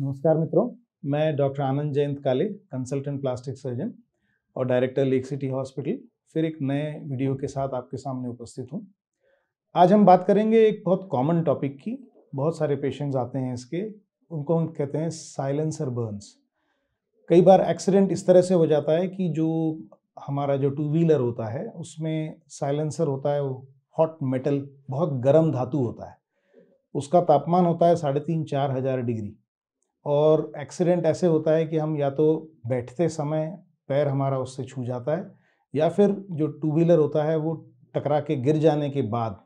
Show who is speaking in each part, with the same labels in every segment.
Speaker 1: नमस्कार मित्रों मैं doctor Anand Jayant Kale consultant plastic surgeon और डायरेक्टर लेक सिटी हॉस्पिटल फिर एक नए वीडियो के साथ आपके सामने उपस्थित हूँ आज हम बात करेंगे एक बहुत कॉमन टॉपिक की बहुत सारे पेशेंट्स आते हैं इसके उनको हम कहते हैं साइलेंसर बर्न्स कई बार एक्सीडेंट इस तरह से हो जाता है कि जो हमारा जो टू व्हीलर होता है उसमें साइलेंसर होता है वो हॉट मेटल बहुत गर्म धातु होता है उसका तापमान होता है साढ़े तीन चार हज़ार डिग्री और एक्सीडेंट ऐसे होता है कि हम या तो बैठते समय पैर हमारा उससे छू जाता है या फिर जो टू व्हीलर होता है वो टकरा के गिर जाने के बाद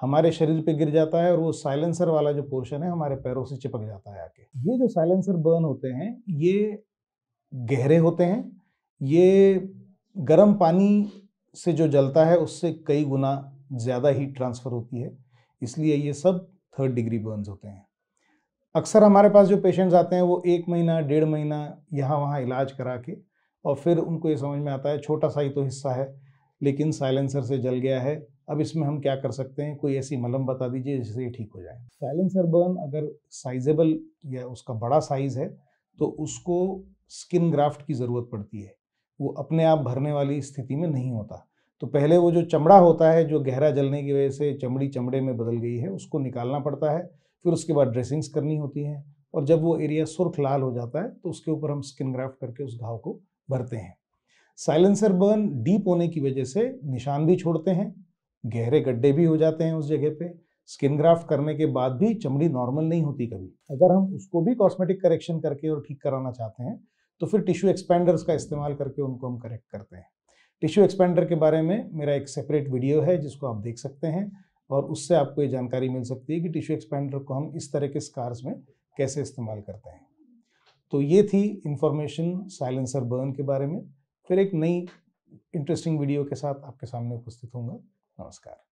Speaker 1: हमारे शरीर पे गिर जाता है और वो साइलेंसर वाला जो पोर्शन है हमारे पैरों से चिपक जाता है आके ये जो साइलेंसर बर्न होते हैं ये गहरे होते हैं ये गर्म पानी से जो जलता है उससे कई गुना ज़्यादा हीट ट्रांसफ़र होती है इसलिए ये सब थर्ड डिग्री बर्न्स होते हैं अक्सर हमारे पास जो पेशेंट्स आते हैं वो एक महीना डेढ़ महीना यहाँ वहाँ इलाज करा के और फिर उनको ये समझ में आता है छोटा सा ही तो हिस्सा है लेकिन साइलेंसर से जल गया है अब इसमें हम क्या कर सकते हैं कोई ऐसी मलम बता दीजिए जिससे ये ठीक हो जाए साइलेंसर बर्न अगर साइजेबल या उसका बड़ा साइज़ है तो उसको स्किन ग्राफ्ट की ज़रूरत पड़ती है वो अपने आप भरने वाली स्थिति में नहीं होता तो पहले वो जो चमड़ा होता है जो गहरा जलने की वजह से चमड़ी चमड़े में बदल गई है उसको निकालना पड़ता है फिर उसके बाद ड्रेसिंग्स करनी होती हैं और जब वो एरिया सुर्ख लाल हो जाता है तो उसके ऊपर हम स्किन ग्राफ्ट करके उस घाव को भरते हैं साइलेंसर बर्न डीप होने की वजह से निशान भी छोड़ते हैं गहरे गड्ढे भी हो जाते हैं उस जगह पे स्किन ग्राफ्ट करने के बाद भी चमड़ी नॉर्मल नहीं होती कभी अगर हम उसको भी कॉस्मेटिक करेक्शन करके और ठीक कराना चाहते हैं तो फिर टिश्यू एक्सपेंडर्स का इस्तेमाल करके उनको हम करेक्ट करते हैं टिश्यू एक्सपेंडर के बारे में मेरा एक सेपरेट वीडियो है जिसको आप देख सकते हैं और उससे आपको ये जानकारी मिल सकती है कि टिश्यू एक्सपेंडर को हम इस तरह के स्कार्स में कैसे इस्तेमाल करते हैं तो ये थी इन्फॉर्मेशन साइलेंसर बर्न के बारे में फिर एक नई इंटरेस्टिंग वीडियो के साथ आपके सामने उपस्थित होंगे नमस्कार